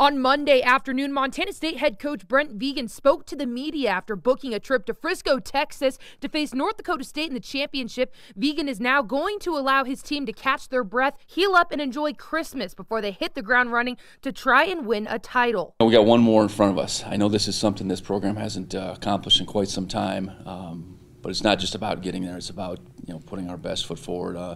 On Monday afternoon, Montana State head coach Brent Vegan spoke to the media after booking a trip to Frisco, Texas to face North Dakota State in the championship. Vegan is now going to allow his team to catch their breath, heal up, and enjoy Christmas before they hit the ground running to try and win a title. We got one more in front of us. I know this is something this program hasn't uh, accomplished in quite some time, um, but it's not just about getting there. It's about you know putting our best foot forward uh,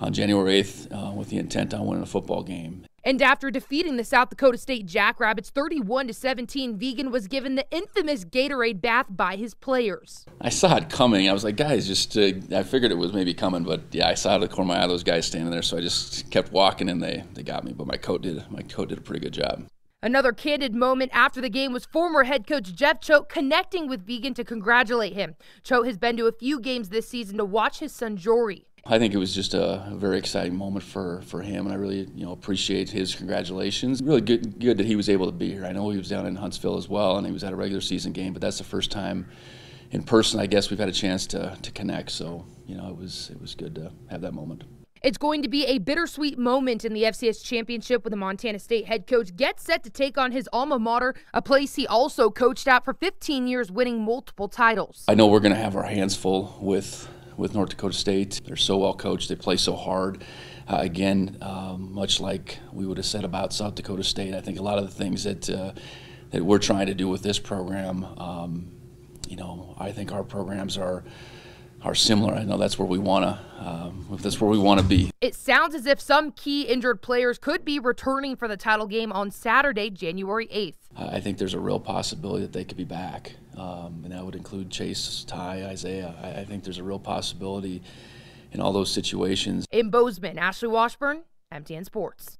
on January 8th uh, with the intent on winning a football game. And after defeating the South Dakota State Jackrabbits 31 to 17, Vegan was given the infamous Gatorade bath by his players. I saw it coming. I was like, guys, just uh, I figured it was maybe coming, but yeah, I saw out of the corner of my eye those guys standing there, so I just kept walking and they they got me. But my coat did my coat did a pretty good job. Another candid moment after the game was former head coach Jeff Choate connecting with Vegan to congratulate him. Choate has been to a few games this season to watch his son Jory. I think it was just a very exciting moment for, for him, and I really you know appreciate his congratulations. Really good good that he was able to be here. I know he was down in Huntsville as well, and he was at a regular season game, but that's the first time in person I guess we've had a chance to, to connect. So you know it was it was good to have that moment. It's going to be a bittersweet moment in the FCS championship when the Montana State head coach gets set to take on his alma mater, a place he also coached at for 15 years, winning multiple titles. I know we're going to have our hands full with with North Dakota State. They're so well coached, they play so hard. Uh, again, um, much like we would have said about South Dakota State, I think a lot of the things that uh, that we're trying to do with this program, um, you know, I think our programs are are similar. I know that's where we want to, um, that's where we want to be. It sounds as if some key injured players could be returning for the title game on Saturday, January 8th. I think there's a real possibility that they could be back, um, and that would include Chase, Ty, Isaiah. I, I think there's a real possibility in all those situations. In Bozeman, Ashley Washburn, MTN Sports.